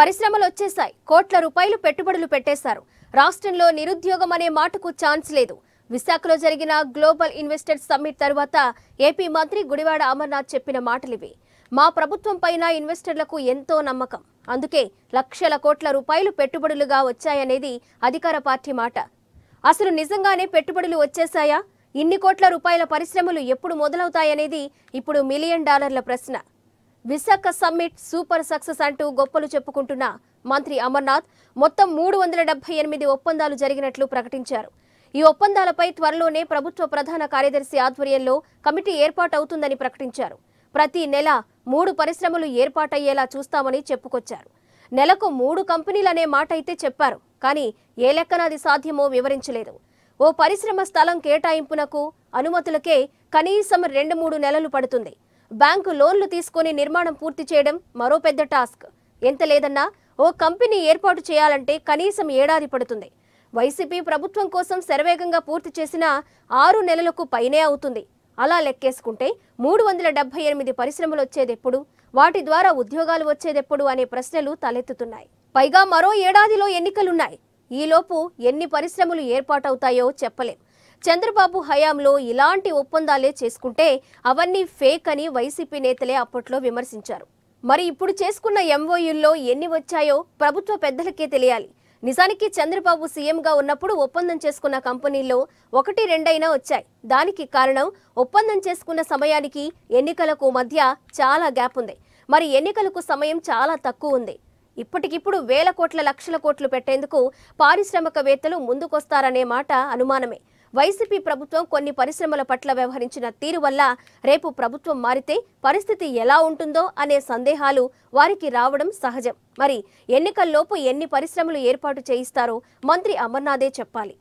పరిశ్రమలు వచ్చేశాయి కోట్ల రూపాయలు పెట్టుబడులు పెట్టేశారు రాష్ట్రంలో నిరుద్యోగం అనే మాటకు ఛాన్స్ లేదు విశాఖలో జరిగిన గ్లోబల్ ఇన్వెస్టర్స్ సమ్మిట్ తర్వాత ఏపీ మంత్రి గుడివాడ అమర్నాథ్ చెప్పిన మాటలివి మా ప్రభుత్వం పైన ఇన్వెస్టర్లకు ఎంతో నమ్మకం అందుకే లక్షల కోట్ల రూపాయలు పెట్టుబడులుగా వచ్చాయనేది అధికార పార్టీ మాట అసలు నిజంగానే పెట్టుబడులు వచ్చేశాయా ఇన్ని కోట్ల రూపాయల పరిశ్రమలు ఎప్పుడు మొదలవుతాయనేది ఇప్పుడు మిలియన్ డాలర్ల ప్రశ్న విశాఖ సమ్మిట్ సూపర్ సక్సెస్ అంటూ గొప్పలు చెప్పుకుంటున్న మంత్రి అమర్నాథ్ మొత్తం మూడు వందల డెబ్బై ఎనిమిది ఒప్పందాలు జరిగినట్లు ప్రకటించారు ఈ ఒప్పందాలపై త్వరలోనే ప్రభుత్వ ప్రధాన కార్యదర్శి ఆధ్వర్యంలో కమిటీ ఏర్పాటవుతుందని ప్రకటించారు ప్రతి నెల మూడు పరిశ్రమలు ఏర్పాటయ్యేలా చూస్తామని చెప్పుకొచ్చారు నెలకు మూడు కంపెనీలనే మాట అయితే చెప్పారు కానీ ఏ లెక్కన అది సాధ్యమో వివరించలేదు ఓ పరిశ్రమ స్థలం కేటాయింపునకు అనుమతులకే కనీసం రెండు మూడు నెలలు పడుతుంది బ్యాంకు లోన్లు తీసుకుని నిర్మాణం పూర్తి చేయడం మరో పెద్ద టాస్క్ ఎంత లేదన్నా ఓ కంపెనీ ఏర్పాటు చేయాలంటే కనీసం ఏడాది పడుతుంది వైసీపీ ప్రభుత్వం కోసం శరవేగంగా పూర్తి చేసిన ఆరు నెలలకు పైనే అవుతుంది అలా లెక్కేసుకుంటే మూడు వందల డెబ్బై ఎనిమిది పరిశ్రమలు వచ్చేదెప్పుడు వాటి ద్వారా ఉద్యోగాలు వచ్చేదెప్పుడు అనే ప్రశ్నలు తలెత్తుతున్నాయి పైగా మరో ఏడాదిలో ఎన్నికలున్నాయి ఈలోపు ఎన్ని పరిశ్రమలు ఏర్పాటవుతాయో చెప్పలేం చంద్రబాబు హయాంలో ఇలాంటి ఒప్పందాలే చేసుకుంటే అవన్నీ ఫేక్ అని వైసీపీ నేతలే అప్పట్లో విమర్శించారు మరి ఇప్పుడు చేసుకున్న ఎంఓయుల్లో ఎన్ని వచ్చాయో ప్రభుత్వ పెద్దలకే తెలియాలి నిజానికి చంద్రబాబు సీఎంగా ఉన్నప్పుడు ఒప్పందం చేసుకున్న కంపెనీల్లో ఒకటి రెండైనా వచ్చాయి దానికి కారణం ఒప్పందం చేసుకున్న సమయానికి ఎన్నికలకు మధ్య చాలా గ్యాప్ ఉంది మరి ఎన్నికలకు సమయం చాలా తక్కువ ఉంది ఇప్పటికిప్పుడు వేల కోట్ల లక్షల కోట్లు పెట్టేందుకు పారిశ్రామికవేత్తలు ముందుకొస్తారనే మాట అనుమానమే వైసీపీ ప్రభుత్వం కొన్ని పరిశ్రమల పట్ల వ్యవహరించిన తీరు వల్ల రేపు ప్రభుత్వం మారితే పరిస్థితి ఎలా ఉంటుందో అనే సందేహాలు వారికి రావడం సహజం మరి ఎన్నికల్లోపు ఎన్ని పరిశ్రమలు ఏర్పాటు చేయిస్తారో మంత్రి అమర్నాథే చెప్పాలి